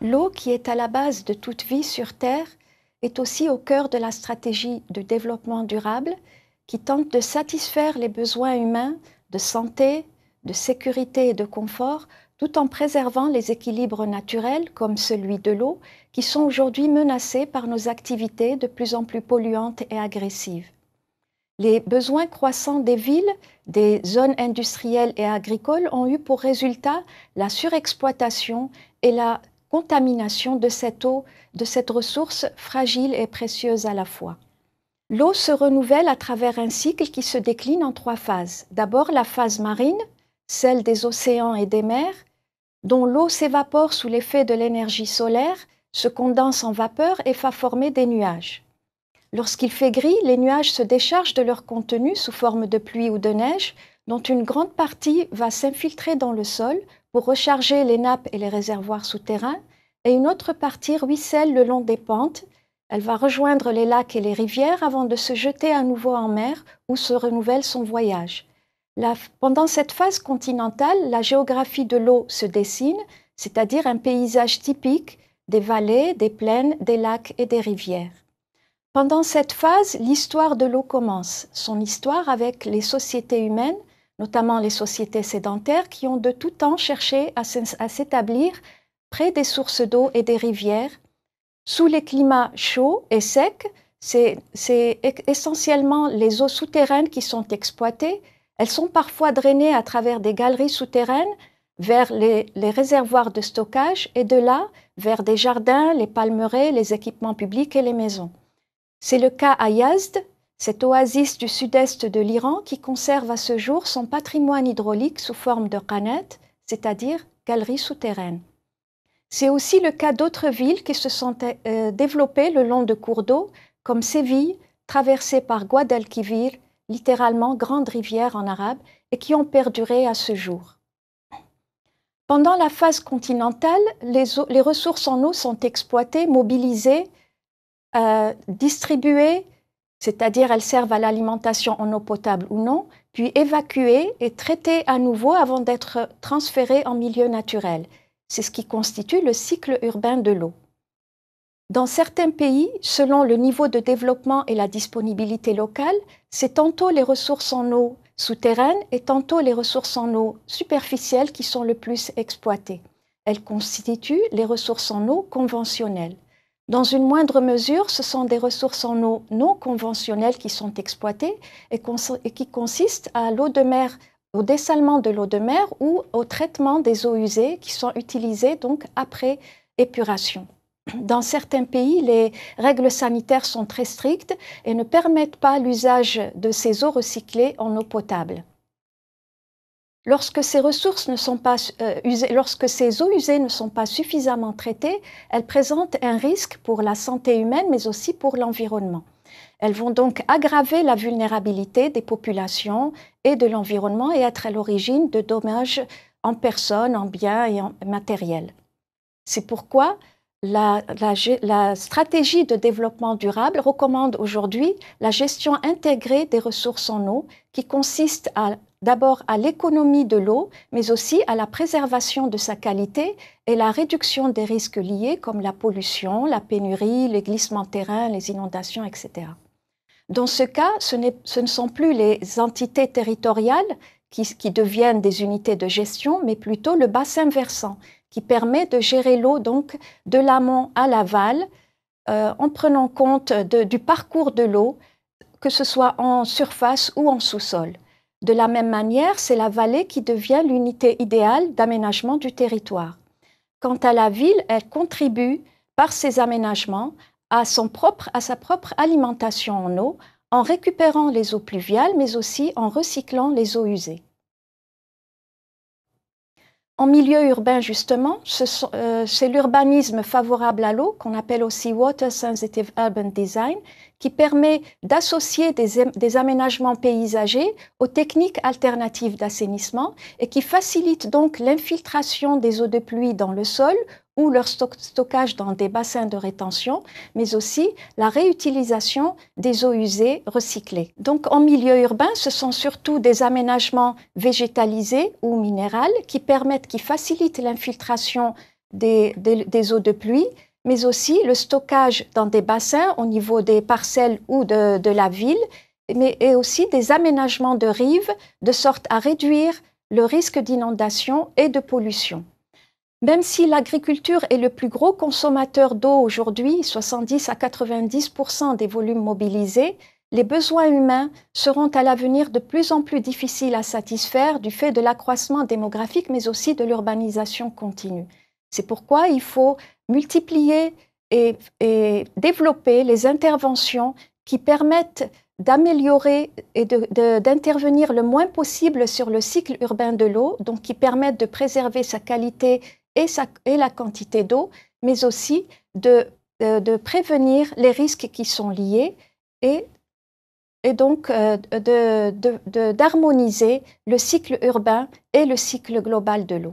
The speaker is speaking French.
l'eau qui est à la base de toute vie sur Terre est aussi au cœur de la stratégie de développement durable qui tente de satisfaire les besoins humains de santé, de sécurité et de confort tout en préservant les équilibres naturels comme celui de l'eau qui sont aujourd'hui menacés par nos activités de plus en plus polluantes et agressives. Les besoins croissants des villes, des zones industrielles et agricoles ont eu pour résultat la surexploitation et la contamination de cette eau, de cette ressource fragile et précieuse à la fois. L'eau se renouvelle à travers un cycle qui se décline en trois phases. D'abord la phase marine, celle des océans et des mers, dont l'eau s'évapore sous l'effet de l'énergie solaire, se condense en vapeur et fait former des nuages. Lorsqu'il fait gris, les nuages se déchargent de leur contenu sous forme de pluie ou de neige, dont une grande partie va s'infiltrer dans le sol recharger les nappes et les réservoirs souterrains, et une autre partie ruisselle le long des pentes. Elle va rejoindre les lacs et les rivières avant de se jeter à nouveau en mer où se renouvelle son voyage. pendant cette phase continentale, la géographie de l'eau se dessine, c'est-à-dire un paysage typique des vallées, des plaines, des lacs et des rivières. Pendant cette phase, l'histoire de l'eau commence, son histoire avec les sociétés humaines notamment les sociétés sédentaires qui ont de tout temps cherché à s'établir près des sources d'eau et des rivières. Sous les climats chauds et secs, c'est e-, essentiellement les eaux souterraines qui sont exploitées. Elles sont parfois drainées à travers des galeries souterraines vers les, réservoirs de stockage et de là vers des jardins, les palmeraies, les équipements publics et les maisons. C'est le cas à Yazd, cette oasis du sud-est de l'Iran qui conserve à ce jour son patrimoine hydraulique sous forme de qanet, c'est-à-dire galeries souterraines. C'est aussi le cas d'autres villes qui se sont euh, développées le long de cours d'eau, comme Séville, traversée par Guadalquivir, littéralement grande rivière en arabe, et qui ont perduré à ce jour. Pendant la phase continentale, les, ressources en eau sont exploitées, mobilisées, euh, distribuées, c'est-à-dire elles servent à l'alimentation en eau potable ou non, puis évacuées et traitées à nouveau avant d'être transférées en milieu naturel. C'est ce qui constitue le cycle urbain de l'eau. Dans certains pays, selon le niveau de développement et la disponibilité locale, c'est tantôt les ressources en eau souterraines et tantôt les ressources en eau superficielles qui sont le plus exploitées. Elles constituent les ressources en eau conventionnelles. Dans une moindre mesure, ce sont des ressources en eau non conventionnelles qui sont exploitées et, qui consistent à l'eau de mer, au dessalement de l'eau de mer ou au traitement des eaux usées qui sont utilisées donc après épuration. Dans certains pays, les règles sanitaires sont très strictes et ne permettent pas l'usage de ces eaux recyclées en eau potable. Euh, lorsque ces eaux usées ne sont pas suffisamment traitées, elles présentent un risque pour la santé humaine, mais aussi pour l'environnement. Elles vont donc aggraver la vulnérabilité des populations et de l'environnement et être à l'origine de dommages en personnes, en biens et en matériel. C'est pourquoi la, stratégie de développement durable recommande aujourd'hui la gestion intégrée des ressources en eau qui consiste à d'abord à l'économie de l'eau, mais aussi à la préservation de sa qualité et la réduction des risques liés comme la pollution, la pénurie, les glissements de terrain, les inondations, etc. Dans ce cas, ce, ne sont plus les entités territoriales qui, deviennent des unités de gestion, mais plutôt le bassin versant qui permet de gérer l'eau donc de l'amont à l'aval euh, en prenant compte du parcours de l'eau, que ce soit en surface ou en sous-sol. De la même manière, c'est la vallée qui devient l'unité idéale d'aménagement du territoire. Quant à la ville, elle contribue par ses aménagements à, son propre, à sa propre alimentation en eau, en récupérant les eaux pluviales, mais aussi en recyclant les eaux usées. En milieu urbain, justement, euh, c'est l'urbanisme favorable à l'eau, qu'on appelle aussi Water Sensitive Urban Design, qui permet d'associer des, aménagements paysagers aux techniques alternatives d'assainissement et qui facilite donc l'infiltration des eaux de pluie dans le sol ou leur stockage dans des bassins de rétention, mais aussi la réutilisation des eaux usées recyclées. Donc en milieu urbain, ce sont surtout des aménagements végétalisés ou minérales qui permettent, qui facilitent l'infiltration des eaux de pluie, mais aussi le stockage dans des bassins au niveau des parcelles ou de, la ville, mais et aussi des aménagements de rives de sorte à réduire le risque d'inondation et de pollution. Même si l'agriculture est le plus gros consommateur d'eau aujourd'hui, 70 à 90 des volumes mobilisés, les besoins humains seront à l'avenir de plus en plus difficiles à satisfaire du fait de l'accroissement démographique mais aussi de l'urbanisation continue. C'est pourquoi il faut multiplier et, développer les interventions qui permettent d'améliorer et d'intervenir le moins possible sur le cycle urbain de l'eau, donc qui permettent de préserver sa qualité et, la quantité d'eau, mais aussi de, prévenir les risques qui sont liés et, donc euh, d'harmoniser le cycle urbain et le cycle global de l'eau.